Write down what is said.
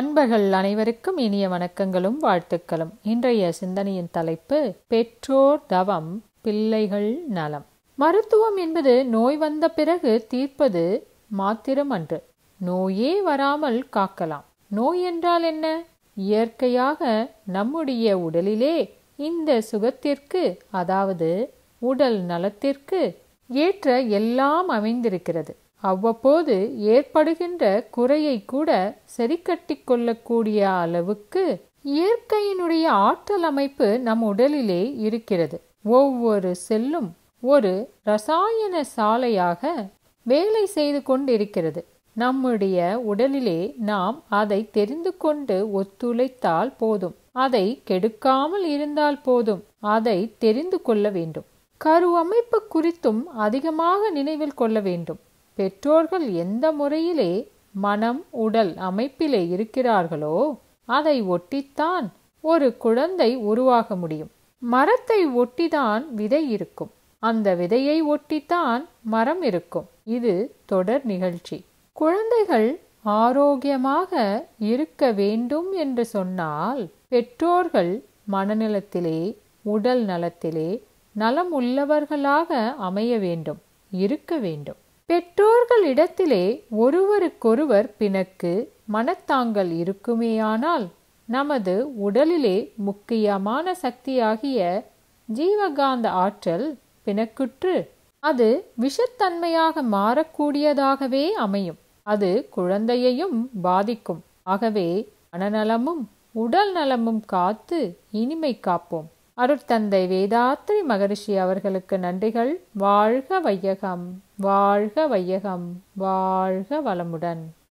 அன்பர்கள் அனைவருக்கும் இனிய வணக்கங்களும் வாழ்த்துக்களும் இன்றைய சிந்தனையின் தலைப்பு பெற்றோர் தவம் பிள்ளைகள் நலம் மருத்துவம் என்பது நோய் வந்த பிறகு தீர்ப்பது மாத்திரம் அன்று நோயே வராமல் காக்கலாம் நோய் என்றால் என்ன இயற்கையாக நம்முடைய உடலிலே இந்த சுகத்திற்கு அதாவது உடல் நலத்திற்கு ஏற்ற எல்லாம் அமைந்திருக்கிறது அவ்வப்போது ஏற்படுகின்ற குறையை கூட சரிக்கட்டி கொள்ளக்கூடிய அளவுக்கு இயற்கையினுடைய ஆற்றல் அமைப்பு நம் உடலிலே இருக்கிறது ஒவ்வொரு செல்லும் ஒரு ரசாயன சாலையாக வேலை செய்து கொண்டிருக்கிறது நம்முடைய உடலிலே நாம் அதை தெரிந்து கொண்டு ஒத்துழைத்தால் போதும் அதை கெடுக்காமல் இருந்தால் போதும் அதை தெரிந்து கொள்ள வேண்டும் கரு அமைப்பு குறித்தும் அதிகமாக நினைவில் கொள்ள வேண்டும் பெற்றோர்கள் எந்த முறையிலே மனம் உடல் அமைப்பிலே இருக்கிறார்களோ அதை ஒட்டித்தான் ஒரு குழந்தை உருவாக முடியும் மரத்தை ஒட்டிதான் விதை இருக்கும் அந்த விதையை ஒட்டித்தான் மரம் இருக்கும் இது தொடர் நிகழ்ச்சி குழந்தைகள் ஆரோக்கியமாக இருக்க வேண்டும் என்று சொன்னால் பெற்றோர்கள் மனநலத்திலே உடல் நலத்திலே நலம் உள்ளவர்களாக அமைய வேண்டும் இருக்க வேண்டும் பெற்றோர்களிடத்திலே ஒருவருக்கொருவர் பிணக்கு மனத்தாங்கள் இருக்குமேயானால் நமது உடலிலே முக்கியமான சக்தியாகிய ஜீவகாந்த ஆற்றல் பிணக்குற்று அது விஷத்தன்மையாக மாறக்கூடியதாகவே அமையும் அது குழந்தையையும் பாதிக்கும் ஆகவே மனநலமும் உடல் நலமும் காத்து இனிமை காப்போம் அருட்தந்தை வேதாத்ரி மகரிஷி அவர்களுக்கு நன்றிகள் வாழ்க வையகம் வாழ்க வையகம் வாழ்க வளமுடன்